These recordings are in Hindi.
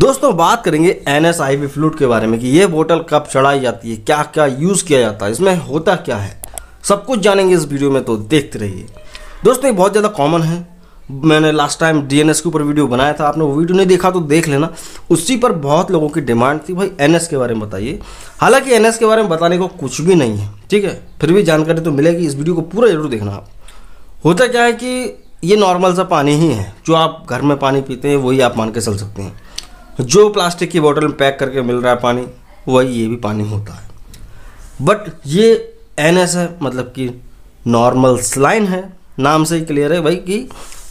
दोस्तों बात करेंगे N S I V flute के बारे में कि ये बोतल कब चढ़ाई जाती है क्या क्या यूज़ किया जाता है इसमें होता क्या है सब कुछ जानेंगे इस वीडियो में तो देखते रहिए दोस्तों ये बहुत ज़्यादा कॉमन है मैंने लास्ट टाइम डीएनएस के ऊपर वीडियो बनाया था आपने वो वीडियो नहीं देखा तो देख लेना उसी पर बहुत लोगों की डिमांड थी भाई एनएस के बारे में बताइए हालांकि एनएस के बारे में बताने को कुछ भी नहीं है ठीक है फिर भी जानकारी तो मिलेगी इस वीडियो को पूरा जरूर देखना आप होता क्या है कि ये नॉर्मल सा पानी ही है जो आप घर में पानी पीते हैं वही आप मान के चल सकते हैं जो प्लास्टिक की बोतल में पैक करके मिल रहा है पानी वही ये भी पानी होता है बट ये एन एस है मतलब कि नॉर्मल स्लाइन है नाम से ही क्लियर है भाई कि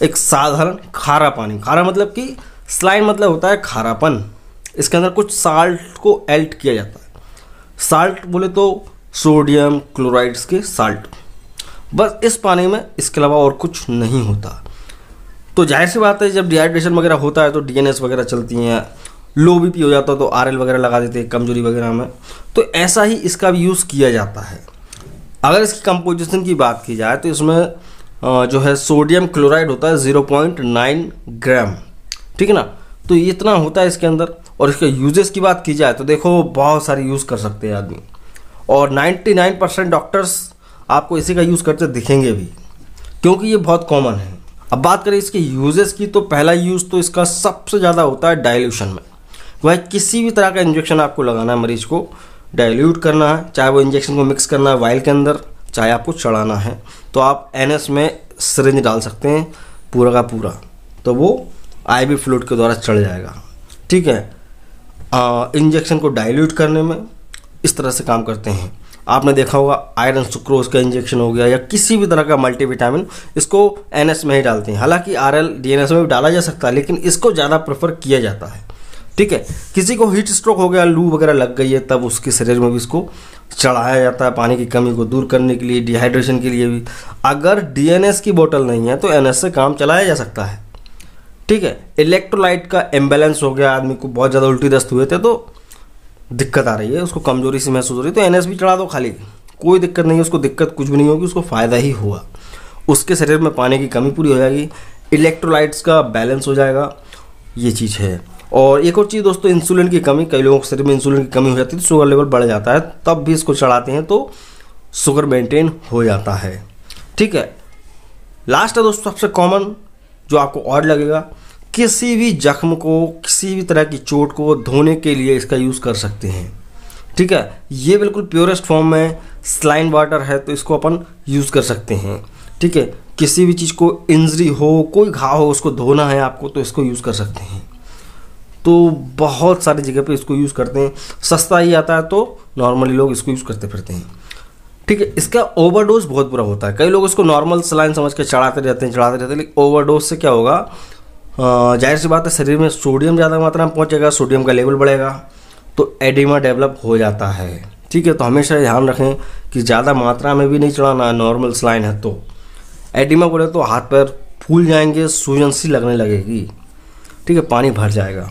एक साधारण खारा पानी खारा मतलब कि स्लाइन मतलब होता है खारापन इसके अंदर कुछ साल्ट को एल्ट किया जाता है साल्ट बोले तो सोडियम क्लोराइड्स के साल्ट बस इस पानी में इसके अलावा और कुछ नहीं होता तो जाहिर सी बात है जब डिहाइड्रेशन वगैरह होता है तो डीएनएस वगैरह चलती हैं लो बीपी हो जाता है तो आरएल वगैरह लगा देते हैं कमजोरी वगैरह में तो ऐसा ही इसका भी यूज़ किया जाता है अगर इसकी कंपोजिशन की बात की जाए तो इसमें जो है सोडियम क्लोराइड होता है ज़ीरो पॉइंट नाइन ग्राम ठीक है ना तो इतना होता है इसके अंदर और इसके यूजेस की बात की जाए तो देखो बहुत सारे यूज़ कर सकते हैं आदमी और 99 परसेंट डॉक्टर्स आपको इसी का यूज़ करते दिखेंगे भी क्योंकि ये बहुत कॉमन है अब बात करें इसके यूजेस की तो पहला यूज़ तो इसका सबसे ज़्यादा होता है डायल्यूशन में वह किसी भी तरह का इंजेक्शन आपको लगाना है मरीज को डायल्यूट करना है चाहे वो इंजेक्शन को मिक्स करना है वाइल के अंदर चाहे आपको चढ़ाना है तो आप एन में सरेंज डाल सकते हैं पूरा का पूरा तो वो आई बी फ्लूड के द्वारा चढ़ जाएगा ठीक है इंजेक्शन को डायल्यूट करने में इस तरह से काम करते हैं आपने देखा होगा आयरन सुक्रोज का इंजेक्शन हो गया या किसी भी तरह का मल्टीविटामिन इसको एन में ही डालते हैं हालांकि आर एल में भी डाला जा सकता है लेकिन इसको ज़्यादा प्रेफर किया जाता है ठीक है किसी को हीट स्ट्रोक हो गया लू वगैरह लग गई है तब उसके शरीर में भी इसको चढ़ाया जाता है पानी की कमी को दूर करने के लिए डिहाइड्रेशन के लिए भी अगर डीएनएस की बोतल नहीं है तो एनएस से काम चलाया जा सकता है ठीक है इलेक्ट्रोलाइट का एम्बेलेंस हो गया आदमी को बहुत ज़्यादा उल्टी दस्त हुए थे तो दिक्कत आ रही है उसको कमजोरी सी महसूस हो रही है तो एन चढ़ा दो खाली कोई दिक्कत नहीं है उसको दिक्कत कुछ भी नहीं होगी उसको फ़ायदा ही हुआ उसके शरीर में पानी की कमी पूरी हो जाएगी इलेक्ट्रोलाइट्स का बैलेंस हो जाएगा ये चीज़ है और एक और चीज़ दोस्तों इंसुलिन की कमी कई लोगों के शरीर में इंसुलिन की कमी हो जाती है तो शुगर लेवल बढ़ जाता है तब भी इसको चढ़ाते हैं तो शुगर मेंटेन हो जाता है ठीक है लास्ट है दोस्तों सबसे कॉमन जो आपको और लगेगा किसी भी जख्म को किसी भी तरह की चोट को धोने के लिए इसका यूज़ कर सकते हैं ठीक है ये बिल्कुल प्योरेस्ट फॉर्म में स्लाइन वाटर है तो इसको अपन यूज़ कर सकते हैं ठीक है किसी भी चीज़ को इंजरी हो कोई घाव हो उसको धोना है आपको तो इसको यूज़ कर सकते हैं तो बहुत सारी जगह पे इसको यूज़ करते हैं सस्ता ही आता है तो नॉर्मली लोग इसको यूज़ करते फिरते हैं ठीक है इसका ओवरडोज बहुत बुरा होता है कई लोग इसको नॉर्मल सलाइन समझ के चढ़ाते रहते हैं चढ़ाते रहते हैं लेकिन ओवरडोज से क्या होगा जाहिर सी बात है शरीर में सोडियम ज़्यादा मात्रा में पहुँचेगा सोडियम का लेवल बढ़ेगा तो एडिमा डेवलप हो जाता है ठीक है तो हमेशा ध्यान रखें कि ज़्यादा मात्रा में भी नहीं चढ़ाना है नॉर्मल स्लाइन है तो एडिमा बोले तो हाथ पैर फूल जाएंगे सूजन सी लगने लगेगी ठीक है पानी भर जाएगा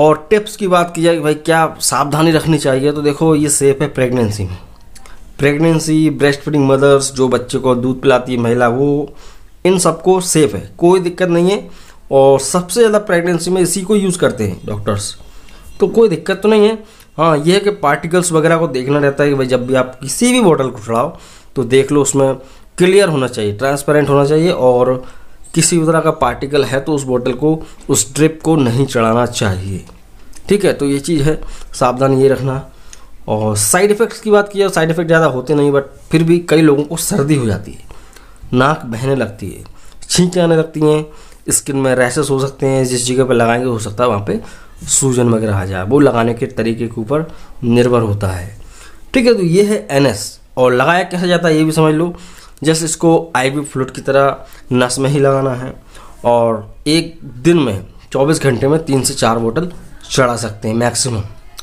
और टिप्स की बात की जाए कि भाई क्या सावधानी रखनी चाहिए तो देखो ये सेफ है प्रेगनेंसी में प्रेगनेंसी ब्रेस्ट फीडिंग मदर्स जो बच्चे को दूध पिलाती है महिला वो इन सबको सेफ़ है कोई दिक्कत नहीं है और सबसे ज़्यादा प्रेगनेंसी में इसी को यूज़ करते हैं डॉक्टर्स तो कोई दिक्कत तो नहीं है हाँ यह है कि पार्टिकल्स वगैरह को देखना रहता है कि भाई जब भी आप किसी भी बॉटल को छुड़ाओ तो देख लो उसमें क्लियर होना चाहिए ट्रांसपेरेंट होना चाहिए और किसी भी तरह का पार्टिकल है तो उस बोतल को उस ड्रिप को नहीं चढ़ाना चाहिए ठीक है तो ये चीज़ है सावधान ये रखना और साइड इफ़ेक्ट्स की बात की जाए साइड इफ़ेक्ट ज़्यादा होते नहीं बट फिर भी कई लोगों को सर्दी हो जाती है नाक बहने लगती है छींक आने लगती हैं स्किन में रैसेस हो सकते हैं जिस जगह पर लगाएंगे हो सकता है वहाँ पे सूजन वगैरह आ जाए वो लगाने के तरीके के ऊपर निर्भर होता है ठीक है तो ये है एन और लगाया कैसे जाता है ये भी समझ लो जैसे इसको आई वी फ्लूड की तरह नस में ही लगाना है और एक दिन में 24 घंटे में तीन से चार बोतल चढ़ा सकते हैं मैक्सिमम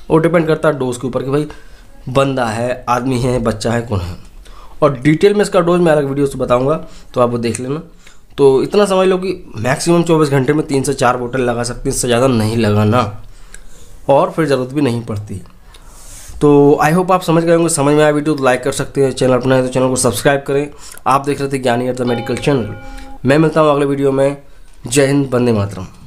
वो डिपेंड करता है डोज के ऊपर कि भाई बंदा है आदमी है बच्चा है कौन है और डिटेल में इसका डोज मैं अलग वीडियो से बताऊँगा तो आप वो देख लेना तो इतना समझ लो कि मैक्सिमम चौबीस घंटे में तीन से चार बोतल लगा सकते हैं इससे ज़्यादा नहीं लगाना और फिर ज़रूरत भी नहीं पड़ती तो आई होप आप समझ गए होंगे समझ में आया वीडियो तो लाइक कर सकते हैं चैनल अपना है तो चैनल को सब्सक्राइब करें आप देख रहे थे ज्ञानी अर्थ मेडिकल चैनल मैं मिलता हूँ अगले वीडियो में जय हिंद बंदे मातरम